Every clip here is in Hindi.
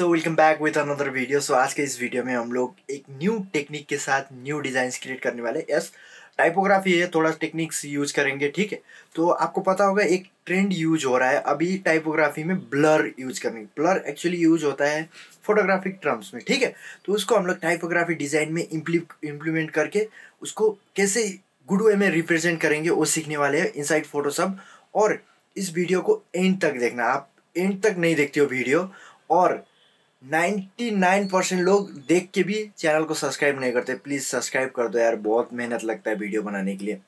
so welcome back with another video so आज के इस वीडियो में हम लोग एक न्यू टेक्निक के साथ न्यू डिज़ाइंस क्रिएट करने वाले यस टाइपोग्राफी है थोड़ा टेक्निक्स यूज करेंगे ठीक है तो आपको पता होगा एक ट्रेंड यूज हो रहा है अभी टाइपोग्राफी में ब्लर यूज करने ब्लर एक्चुअली यूज होता है फोटोग्राफिक टर्म्स में ठीक है तो उसको हम लोग टाइपोग्राफी डिज़ाइन में इम्प्लीमेंट करके उसको कैसे गुड वे में रिप्रेजेंट करेंगे वो सीखने वाले हैं इनसाइड सब और इस वीडियो को एंड तक देखना आप एंड तक नहीं देखते हो वीडियो और 99 परसेंट लोग देख के भी चैनल को सब्सक्राइब नहीं करते प्लीज़ सब्सक्राइब कर दो यार बहुत मेहनत लगता है वीडियो बनाने के लिए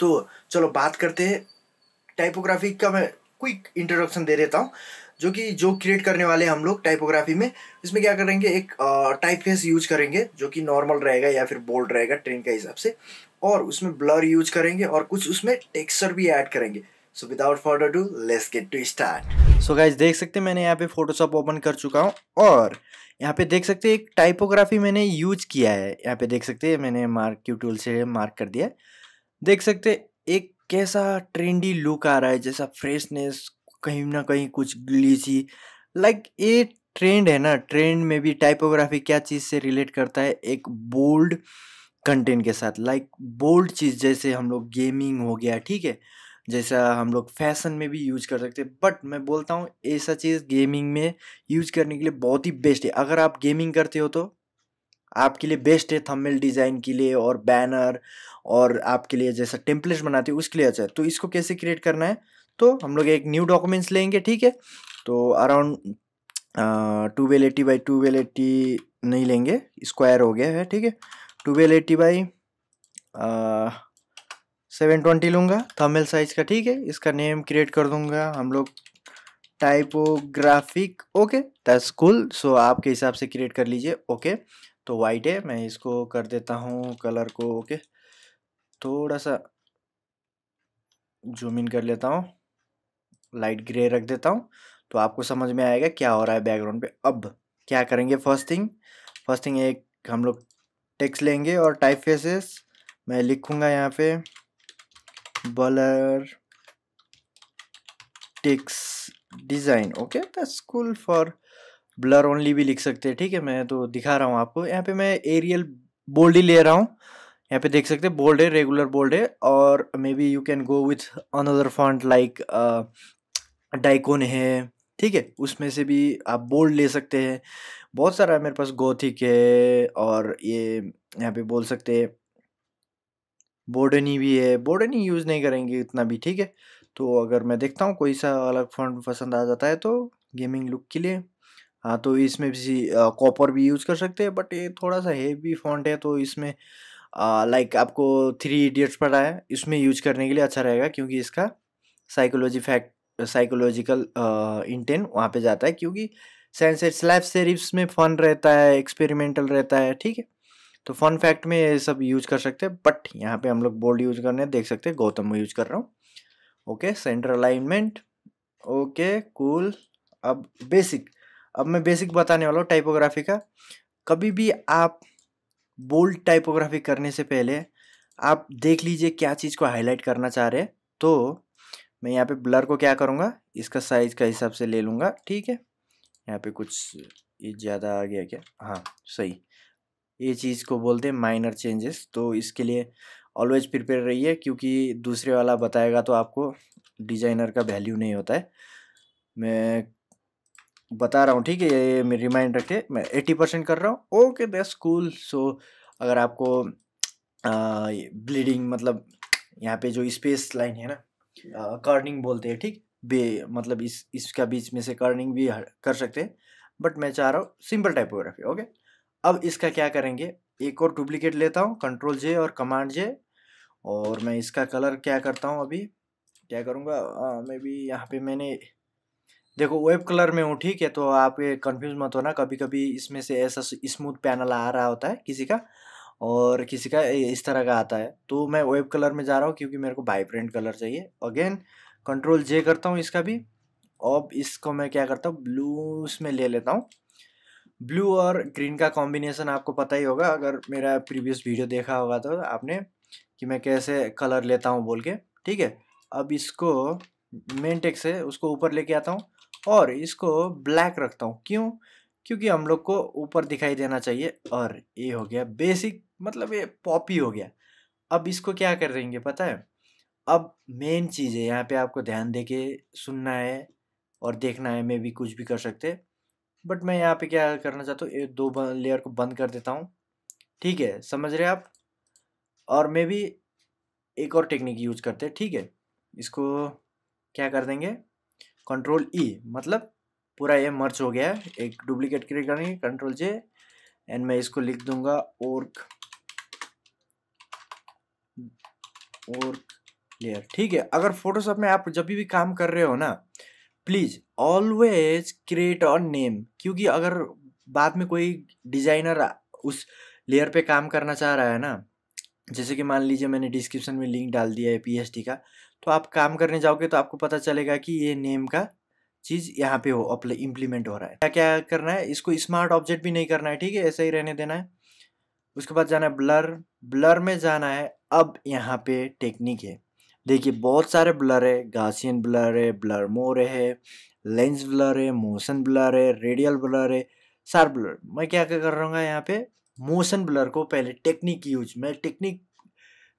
तो चलो बात करते हैं टाइपोग्राफी का मैं क्विक इंट्रोडक्शन दे देता हूँ जो कि जो क्रिएट करने वाले हम लोग टाइपोग्राफी में इसमें क्या करेंगे एक टाइप फेस यूज करेंगे जो कि नॉर्मल रहेगा या फिर बोल्ड रहेगा ट्रेन के हिसाब से और उसमें ब्लर यूज करेंगे और कुछ उसमें टेक्सचर भी ऐड करेंगे so without further do let's get to start so guys देख सकते हैं मैंने यहाँ पे फोटोशॉप ओपन कर चुका हूँ और यहाँ पे देख सकते हैं एक टाइपोग्राफी मैंने यूज किया है यहाँ पे देख सकते हैं मैंने मार्क क्यू टूल से मार्क कर दिया देख सकते एक कैसा ट्रेंडी लुक आ रहा है जैसा फ्रेशनेस कहीं ना कहीं कुछ ग्लीची लाइक ये ट्रेंड है ना ट्रेंड में भी टाइपोग्राफी क्या चीज़ से रिलेट करता है एक बोल्ड कंटेंट के साथ लाइक बोल्ड चीज़ जैसे हम लोग गेमिंग हो गया ठीक है जैसा हम लोग फैशन में भी यूज कर सकते हैं बट मैं बोलता हूँ ऐसा चीज़ गेमिंग में यूज करने के लिए बहुत ही बेस्ट है अगर आप गेमिंग करते हो तो आपके लिए बेस्ट है थंबनेल डिज़ाइन के लिए और बैनर और आपके लिए जैसा टेम्पलेट्स बनाते हैं उसके लिए अच्छा है तो इसको कैसे क्रिएट करना है तो हम लोग एक न्यू डॉक्यूमेंट्स लेंगे ठीक है तो around twelve eighty by twelve eighty नहीं लेंगे स्क्वायर हो गया है ठीक है twelve eighty by seven twenty लूँगा थंबनेल साइज का ठीक है इसका नेम क्रिएट कर दूँगा हम लोग typographic okay that's cool so आपके हिसाब से क्रिएट कर लीजिए ओके तो वाइट है मैं इसको कर देता हूँ कलर को ओके थोड़ा सा जूम इन कर लेता हूँ लाइट ग्रे रख देता हूँ तो आपको समझ में आएगा क्या हो रहा है बैकग्राउंड पे अब क्या करेंगे फर्स्ट थिंग फर्स्ट थिंग एक हम लोग टेक्स्ट लेंगे और टाइप फेसेस मैं लिखूँगा यहाँ पे blur टिक्स design okay that's cool for blur only भी लिख सकते हैं ठीक है मैं तो दिखा रहा हूँ आपको यहाँ पे मैं एरियल बोल्ड ही ले रहा हूँ यहाँ पे देख सकते हैं बोल्ड है रेगुलर बोल्ड है और maybe you can go with another font like daikon है ठीक है उसमें से भी आप बोल्ड ले सकते हैं बहुत सारा है मेरे पास गोथिक है और ये यहाँ पे बोल सकते हैं बोर्डनी भी है बोर्डनी यूज़ नहीं करेंगे इतना भी ठीक है तो अगर मैं देखता हूँ कोई सा अलग फोन पसंद आ जाता है तो गेमिंग लुक के लिए हाँ तो इसमें भी कॉपर भी यूज़ कर सकते हैं बट ये थोड़ा सा हेवी फॉन्ट है तो इसमें लाइक आपको थ्री इडियट्स पड़ा है इसमें यूज करने के लिए अच्छा रहेगा क्योंकि इसका साइकोलॉजी फैक्ट साइकोलॉजिकल इंटेंट वहाँ पे जाता है क्योंकि साइंस लाइफ सेरिप्स में फन रहता है एक्सपेरिमेंटल रहता है ठीक है तो फन फैक्ट में ये सब यूज कर सकते हैं बट यहाँ पे हम लोग बोल्ड यूज करने हैं देख सकते हैं गौतम यूज कर रहा हूँ okay centre alignment okay cool अब बेसिक अब मैं बेसिक बताने वाला हूँ टाइपोग्राफी का कभी भी आप बोल्ड टाइपोग्राफी करने से पहले आप देख लीजिए क्या चीज़ को हाईलाइट करना चाह रहे हैं तो मैं यहाँ पे ब्लर को क्या करूँगा इसका साइज़ का हिसाब से ले लूँगा ठीक है यहाँ पे कुछ ज़्यादा आ गया क्या हाँ सही ये चीज़ को बोलते हैं माइनर चेंजेस तो इसके लिए ऑलवेज प्रिपेयर रहिए क्योंकि दूसरे वाला बताएगा तो आपको डिजाइनर का वैल्यू नहीं होता है मैं बता रहा हूँ ठीक है ये मैं रिमाइंड रखे मैं एट्टी परसेंट कर रहा हूँ ओके बेस्ट कूल सो अगर आपको ब्लीडिंग मतलब यहाँ पे जो स्पेस लाइन है ना कर्निंग बोलते हैं ठीक बे मतलब इस इसका बीच में से कर्निंग भी कर सकते हैं बट मैं चाह रहा हूँ सिंपल टाइपोग्राफी ओके अब इसका क्या करेंगे एक और डुप्लीकेट लेता हूँ कंट्रोल जे और कमांड जे और मैं इसका कलर क्या करता हूँ अभी क्या करूँगा मे बी यहाँ पे मैंने देखो वेब कलर में हूँ ठीक है तो आप कंफ्यूज मत होना कभी कभी इसमें से ऐसा स्मूथ पैनल आ रहा होता है किसी का और किसी का इस तरह का आता है तो मैं वेब कलर में जा रहा हूँ क्योंकि मेरे को वाइब्रेंट कलर चाहिए अगेन कंट्रोल जे करता हूँ इसका भी अब इसको मैं क्या करता हूँ ब्लू उसमें ले लेता हूँ ब्लू और ग्रीन का कॉम्बिनेशन आपको पता ही होगा अगर मेरा प्रीवियस वीडियो देखा होगा तो आपने कि मैं कैसे कलर लेता हूँ बोल के ठीक है अब इसको मेन टेक से उसको ऊपर लेके आता हूँ और इसको ब्लैक रखता हूँ क्यों क्योंकि हम लोग को ऊपर दिखाई देना चाहिए और ये हो गया बेसिक मतलब ये पॉपी हो गया अब इसको क्या कर देंगे पता है अब मेन चीज़ है यहाँ पे आपको ध्यान दे के सुनना है और देखना है मैं भी कुछ भी कर सकते बट मैं यहाँ पे क्या करना चाहता हूँ दो लेयर को बंद कर देता हूँ ठीक है समझ रहे आप और मे भी एक और टेक्निक यूज करते हैं ठीक है इसको क्या कर देंगे कंट्रोल ई e, मतलब पूरा ये मर्च हो गया है एक डुप्लीकेट क्रिएट करेंगे कंट्रोल जे एंड मैं इसको लिख दूंगा ओर्क ओर्क लेयर ठीक है अगर फोटोशॉप में आप जब भी काम कर रहे हो ना please always create on name क्योंकि अगर बाद में कोई डिज़ाइनर उस लेयर पे काम करना चाह रहा है ना जैसे कि मान लीजिए मैंने डिस्क्रिप्शन में लिंक डाल दिया है पीएचडी का तो आप काम करने जाओगे तो आपको पता चलेगा कि ये नेम का चीज़ यहाँ पे हो अप्ले इम्प्लीमेंट हो रहा है क्या क्या करना है इसको स्मार्ट ऑब्जेक्ट भी नहीं करना है ठीक है ऐसा ही रहने देना है उसके बाद जाना है ब्लर ब्लर में जाना है अब यहाँ पे टेक्निक है देखिए बहुत सारे ब्लर है गासियन ब्लर है ब्लर मोर है लेंस ब्लर है मोशन ब्लर है रेडियल ब्लर है सार ब्लर मैं क्या क्या कर रहा हूँ यहाँ पे मोशन ब्लर को पहले टेक्निक यूज मैं टेक्निक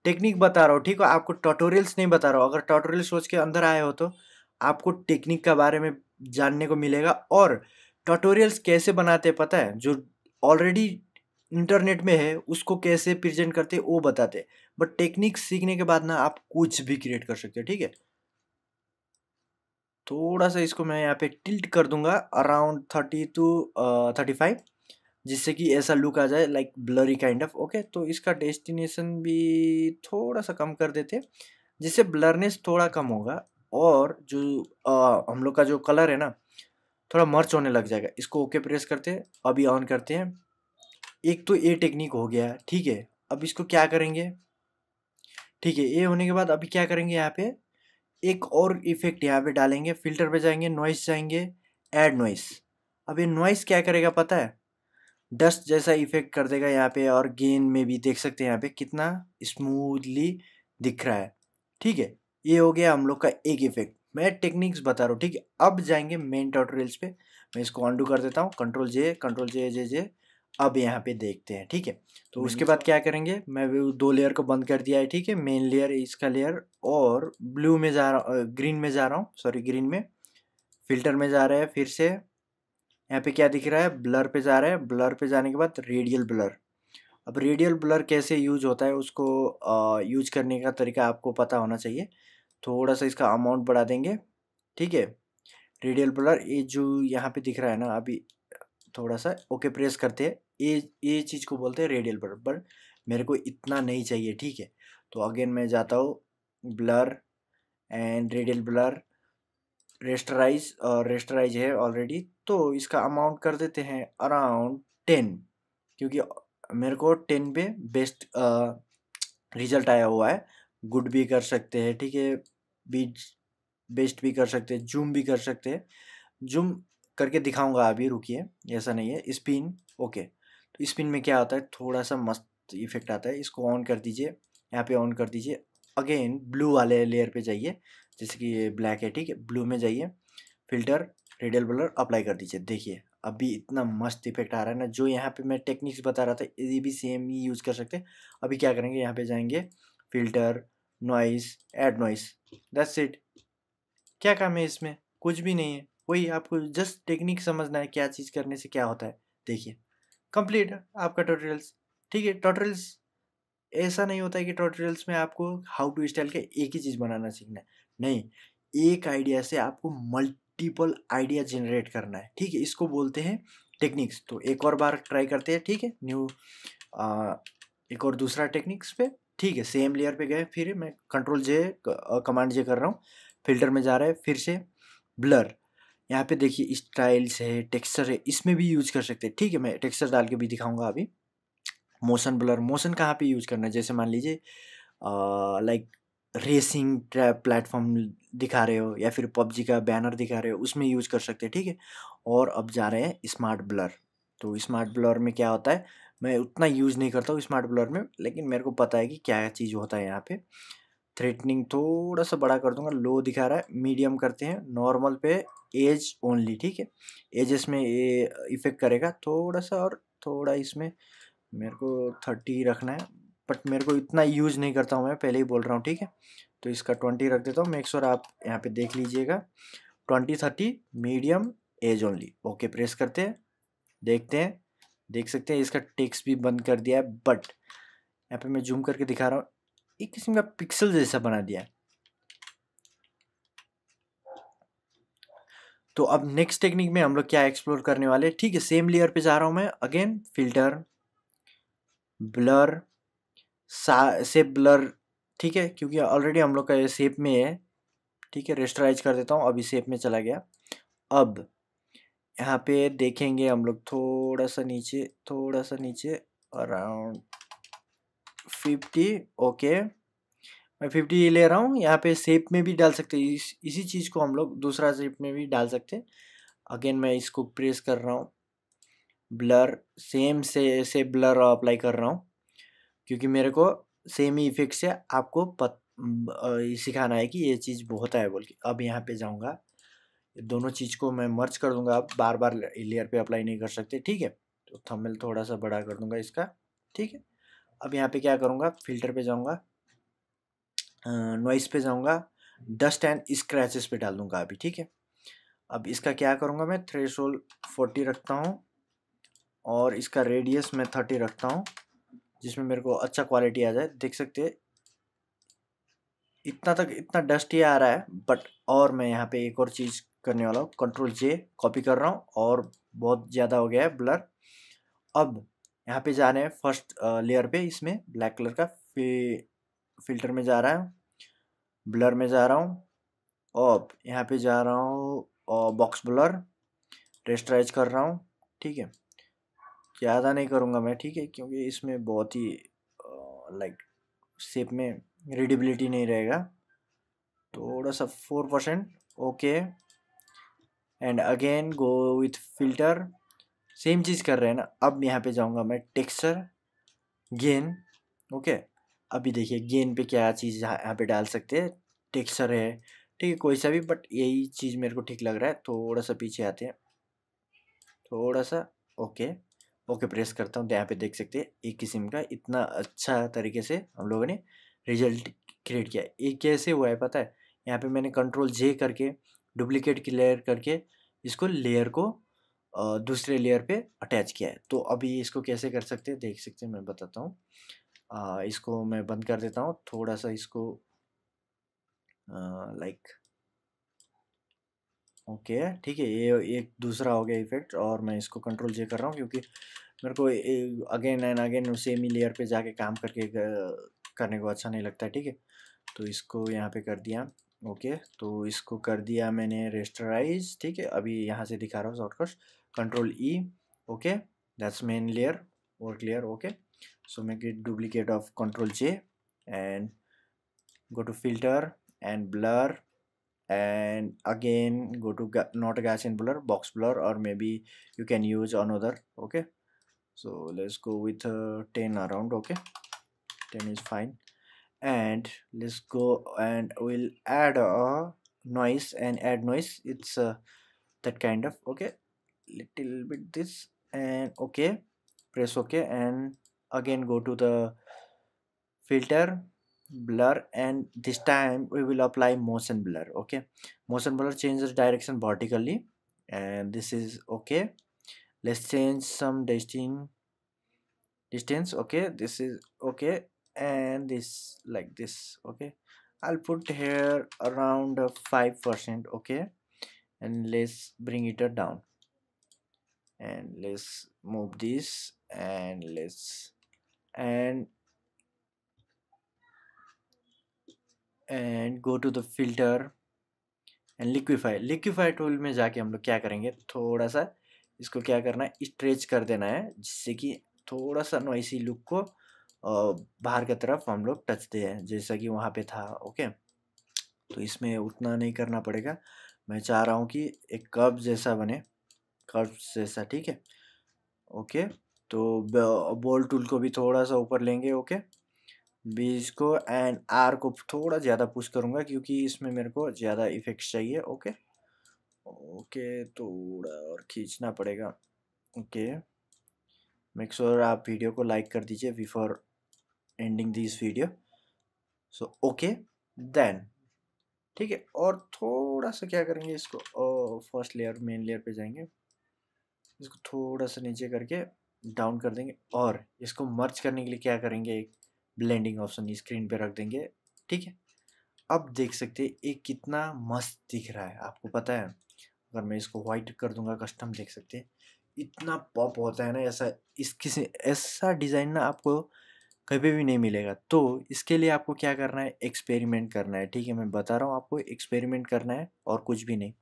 टेक्निक बता रहा हूँ ठीक है आपको ट्यूटोरियल्स नहीं बता रहा हूँ अगर ट्यूटोरियल सोच के अंदर आए हो तो आपको टेक्निक के बारे में जानने को मिलेगा और ट्यूटोरियल्स कैसे बनाते हैं पता है जो ऑलरेडी इंटरनेट में है उसको कैसे प्रेजेंट करते वो बताते बट टेक्निक सीखने के बाद ना आप कुछ भी क्रिएट कर सकते हो ठीक है थोड़ा सा इसको मैं यहाँ पे टिल्ट कर दूंगा around thirty to thirty five जिससे कि ऐसा लुक आ जाए like blurry kind of okay तो इसका डेस्टिनेशन भी थोड़ा सा कम कर देते जिससे ब्लरनेस थोड़ा कम होगा और जो आ, हम लोग का जो कलर है ना थोड़ा मर्च होने लग जाएगा इसको ओके प्रेस करते हैं अभी ऑन करते हैं एक तो ए टेक्निक हो गया ठीक है अब इसको क्या करेंगे ठीक है ए होने के बाद अभी क्या करेंगे यहाँ पे एक और इफेक्ट यहाँ पे डालेंगे फिल्टर पे जाएंगे नॉइस जाएंगे एड नॉइस अब ये नॉइस क्या करेगा पता है डस्ट जैसा इफेक्ट कर देगा यहाँ पे और गेन में भी देख सकते हैं यहाँ पे कितना स्मूथली दिख रहा है ठीक है ये हो गया हम लोग का एक इफेक्ट मैं टेक्निक्स बता रहा हूँ ठीक है अब जाएंगे मेन टोटोरियल्स पे मैं इसको ऑन कर देता हूँ कंट्रोल जे कंट्रोल जे जे जे अब यहाँ पे देखते हैं ठीक है तो उसके बाद क्या करेंगे मैं दो लेयर को बंद कर दिया है ठीक है मेन लेयर इसका लेयर और ब्लू में जा रहा ग्रीन में जा रहा हूँ सॉरी ग्रीन में फिल्टर में जा रहा है फिर से यहाँ पे क्या दिख रहा है ब्लर पे जा रहा है ब्लर पे जाने के बाद रेडियल ब्लर अब रेडियल ब्लर कैसे यूज होता है उसको यूज करने का तरीका आपको पता होना चाहिए थोड़ा सा इसका अमाउंट बढ़ा देंगे ठीक है रेडियल ब्लर ये जो यहाँ पे दिख रहा है ना अभी थोड़ा सा ओके प्रेस करते हैं ये ये चीज़ को बोलते हैं रेडियल ब्लर पर मेरे को इतना नहीं चाहिए ठीक है तो अगेन मैं जाता हूँ blur and radial blur rasterize और रेस्टराइज है ऑलरेडी तो इसका अमाउंट कर देते हैं अराउंड टेन क्योंकि मेरे को टेन पे बेस्ट रिजल्ट आया हुआ है गुड भी कर सकते हैं ठीक है बीज बेस्ट भी कर सकते हैं जूम भी कर सकते हैं जूम करके दिखाऊंगा अभी रुकिए ऐसा नहीं है स्पिन ओके तो स्पिन में क्या होता है थोड़ा सा मस्त इफेक्ट आता है इसको ऑन कर दीजिए यहाँ पे ऑन कर दीजिए अगेन ब्लू वाले लेयर पे जाइए जैसे कि ये ब्लैक है ठीक है ब्लू में जाइए फिल्टर रेडियल ब्लर अप्लाई कर दीजिए देखिए अभी इतना मस्त इफेक्ट आ रहा है ना जो यहाँ पे मैं टेक्निक्स बता रहा था ये भी सेम ही यूज़ कर सकते अभी क्या करेंगे यहाँ पे जाएंगे filter noise add noise that's it क्या काम है इसमें कुछ भी नहीं है वही आपको जस्ट टेक्निक समझना है क्या चीज़ करने से क्या होता है देखिए कंप्लीट आपका ट्यूटोरियल्स ठीक है ट्यूटोरियल्स ऐसा नहीं होता है कि ट्यूटोरियल्स में आपको हाउ टू स्टाइल के एक ही चीज़ बनाना सीखना है नहीं एक आइडिया से आपको मल्टीपल आइडिया जनरेट करना है ठीक है इसको बोलते हैं टेक्निक्स तो एक और बार ट्राई करते हैं ठीक है न्यू एक और दूसरा टेक्निक्स पे ठीक है सेम लेयर पे गए फिर मैं कंट्रोल जे कमांड जे कर रहा हूँ फिल्टर में जा रहा है फिर से ब्लर यहाँ पे देखिए स्टाइल्स है टेक्सचर है इसमें भी यूज कर सकते हैं ठीक है मैं टेक्सचर डाल के भी दिखाऊंगा अभी मोशन ब्लर मोशन कहाँ पे यूज करना है जैसे मान लीजिए लाइक रेसिंग प्लेटफॉर्म दिखा रहे हो या फिर पबजी का बैनर दिखा रहे हो उसमें यूज कर सकते हैं ठीक है और अब जा रहे हैं स्मार्ट ब्लर तो स्मार्ट ब्लर में क्या होता है मैं उतना यूज़ नहीं करता हूँ स्मार्ट ब्लर में लेकिन मेरे को पता है कि क्या चीज़ होता है यहाँ पे थ्रेटनिंग थोड़ा सा बड़ा कर दूंगा लो दिखा रहा है मीडियम करते हैं नॉर्मल पे एज ओनली ठीक है एज इसमें ये इफेक्ट करेगा थोड़ा सा और थोड़ा इसमें मेरे को थर्टी रखना है बट मेरे को इतना यूज़ नहीं करता हूँ मैं पहले ही बोल रहा हूँ ठीक है तो इसका ट्वेंटी रख देता हूँ मेक श्योर आप यहाँ पे देख लीजिएगा twenty thirty medium edge only okay press करते हैं देखते हैं देख सकते हैं इसका टेक्स भी बंद कर दिया है बट यहाँ पे मैं जूम करके दिखा रहा हूँ एक किस्म का पिक्सल जैसा बना दिया है तो अब नेक्स्ट टेक्निक में हम लोग क्या एक्सप्लोर करने वाले ठीक है सेम लेयर पे जा रहा हूं मैं again filter blur shape blur ठीक है क्योंकि ऑलरेडी हम लोग का ये सेप में है ठीक है रेस्टराइज कर देता हूँ अभी सेप में चला गया अब यहाँ पे देखेंगे हम लोग थोड़ा सा नीचे थोड़ा सा नीचे अराउंड फिफ्टी ओके मैं फिफ्टी ये ले रहा हूँ यहाँ पे सेप में भी डाल सकते इस इसी चीज़ को हम लोग दूसरा सेप में भी डाल सकते अगेन मैं इसको प्रेस कर रहा हूँ ब्लर सेम से से ब्लर अप्लाई कर रहा हूँ क्योंकि मेरे को सेम ही इफेक्ट से आपको पत सिखाना है कि ये चीज़ बहुत है बोल के अब यहाँ पे जाऊँगा दोनों चीज़ को मैं मर्ज कर दूँगा आप बार बार लेयर पे अप्लाई नहीं कर सकते ठीक है तो थमेल थोड़ा सा बड़ा कर दूंगा इसका ठीक है अब यहाँ पे क्या करूँगा फिल्टर पे जाऊँगा नॉइस पे जाऊँगा डस्ट एंड स्क्रैचेस पे डाल दूँगा अभी ठीक है अब इसका क्या करूँगा मैं थ्रेश होल फोर्टी रखता हूँ और इसका रेडियस मैं थर्टी रखता हूँ जिसमें मेरे को अच्छा क्वालिटी आ जाए देख सकते इतना तक इतना डस्ट ही आ रहा है बट और मैं यहाँ पे एक और चीज़ करने वाला हूँ कंट्रोल जे कॉपी कर रहा हूँ और बहुत ज़्यादा हो गया है ब्लर अब यहाँ पे जा रहे हैं फर्स्ट लेयर पे इसमें ब्लैक कलर का फिल्टर में जा रहा है ब्लर में जा रहा हूँ और यहाँ पे जा रहा हूँ बॉक्स ब्लर रेस्टराइज कर रहा हूँ ठीक है ज़्यादा नहीं करूँगा मैं ठीक है क्योंकि इसमें बहुत ही लाइक शेप में रीडेबिलिटी नहीं रहेगा थोड़ा सा four percent okay and again go with filter same चीज़ कर रहे हैं ना अब यहाँ पे जाऊँगा मैं टेक्सचर गेन ओके अभी देखिए गेन पे क्या चीज़ यहाँ पे डाल सकते हैं टेक्सचर है ठीक है कोई सा भी बट यही चीज़ मेरे को ठीक लग रहा है थोड़ा सा पीछे आते हैं थोड़ा सा ओके ओके प्रेस करता हूँ तो यहाँ पे देख सकते हैं एक किस्म का इतना अच्छा तरीके से हम लोगों ने रिजल्ट क्रिएट किया एक कैसे हुआ है पता है यहाँ पे मैंने कंट्रोल जे करके डुप्लीकेट क्लियर करके इसको लेयर को दूसरे लेयर पे अटैच किया है तो अभी इसको कैसे कर सकते हैं देख सकते हैं मैं बताता हूँ इसको मैं बंद कर देता हूँ थोड़ा सा इसको लाइक ओके ठीक है ये एक दूसरा हो गया इफेक्ट और मैं इसको कंट्रोल जे कर रहा हूँ क्योंकि मेरे को अगेन एंड अगेन सेम ही लेयर पे जाके काम करके करने को अच्छा नहीं लगता ठीक है तो इसको यहाँ पे कर दिया ओके तो इसको कर दिया मैंने रेस्टराइज ठीक है अभी यहाँ से दिखा रहा हूँ shortcut control E okay that's main layer और clear okay so make it duplicate of control J and go to filter and blur and again go to not gas in blur box blur और maybe you can use another okay so let's go with ten around okay ten is fine and let's go and we'll add a noise and add noise it's uh, that kind of okay little bit this and okay press ok and again go to the filter blur and this time we will apply motion blur okay motion blur changes direction vertically and this is okay let's change some distance distance okay this is okay and this like this okay I'll put here around 5% okay and let's bring it down and let's move this and let's and and go to the filter and liquify liquify tool में जाके हम लोग क्या करेंगे थोड़ा सा इसको क्या करना है स्ट्रेच कर देना है जिससे कि थोड़ा सा नॉइसी लुक को बाहर की तरफ हम लोग टच दे जैसा कि वहाँ पे था ओके तो इसमें उतना नहीं करना पड़ेगा मैं चाह रहा हूँ कि एक कप जैसा बने कप जैसा ठीक है ओके तो बॉल टूल को भी थोड़ा सा ऊपर लेंगे ओके बीज को एंड आर को थोड़ा ज़्यादा पुश करूँगा क्योंकि इसमें मेरे को ज़्यादा इफेक्ट्स चाहिए ओके ओके थोड़ा और खींचना पड़ेगा ओके मेक श्योर आप वीडियो को लाइक कर दीजिए before ending this video so okay then ठीक है और थोड़ा सा क्या करेंगे इसको फर्स्ट लेयर मेन लेयर पे जाएंगे इसको थोड़ा सा नीचे करके डाउन कर देंगे और इसको मर्च करने के लिए क्या करेंगे एक ब्लेंडिंग ऑप्शन स्क्रीन पे रख देंगे ठीक है अब देख सकते हैं ये कितना मस्त दिख रहा है आपको पता है अगर मैं इसको वाइट कर दूंगा कस्टम देख सकते हैं इतना पॉप होता है ना ऐसा इस किसी ऐसा डिज़ाइन ना आपको कभी भी नहीं मिलेगा तो इसके लिए आपको क्या करना है एक्सपेरिमेंट करना है ठीक है मैं बता रहा हूँ आपको एक्सपेरिमेंट करना है और कुछ भी नहीं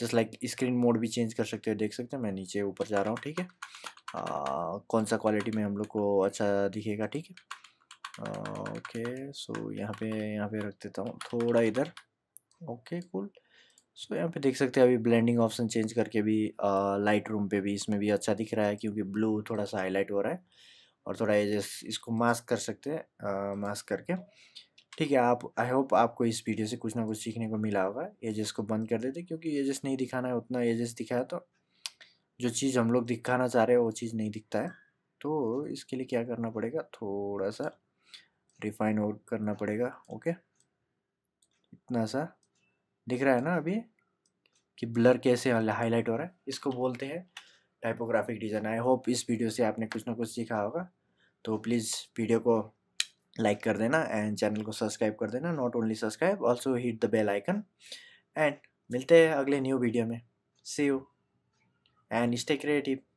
जस्ट लाइक स्क्रीन मोड भी चेंज कर सकते हो देख सकते हो मैं नीचे ऊपर जा रहा हूँ ठीक है कौन सा क्वालिटी में हम लोग को अच्छा दिखेगा ठीक है ओके सो यहाँ पे यहाँ पे रख देता हूँ थोड़ा इधर ओके कूल सो यहाँ पे देख सकते हैं अभी ब्लेंडिंग ऑप्शन चेंज करके भी लाइट रूम पे भी इसमें भी अच्छा दिख रहा है क्योंकि ब्लू थोड़ा सा हाईलाइट हो रहा है और थोड़ा एजेस इसको मास्क कर सकते हैं मास्क करके ठीक है आप आई होप आपको इस वीडियो से कुछ ना कुछ सीखने को मिला होगा एजेस को बंद कर देते क्योंकि एजेस नहीं दिखाना है उतना एजेस दिखाया तो जो चीज़ हम लोग दिखाना चाह रहे हैं वो चीज़ नहीं दिखता है तो इसके लिए क्या करना पड़ेगा थोड़ा सा रिफाइन आउट करना पड़ेगा ओके इतना सा दिख रहा है ना अभी कि ब्लर कैसे हाईलाइट हो रहा है इसको बोलते हैं टाइपोग्राफिक डिज़ाइन आई होप इस वीडियो से आपने कुछ ना कुछ सीखा होगा तो प्लीज़ वीडियो को लाइक कर देना एंड चैनल को सब्सक्राइब कर देना not only subscribe also hit the bell icon and मिलते हैं अगले न्यू वीडियो में see you and stay creative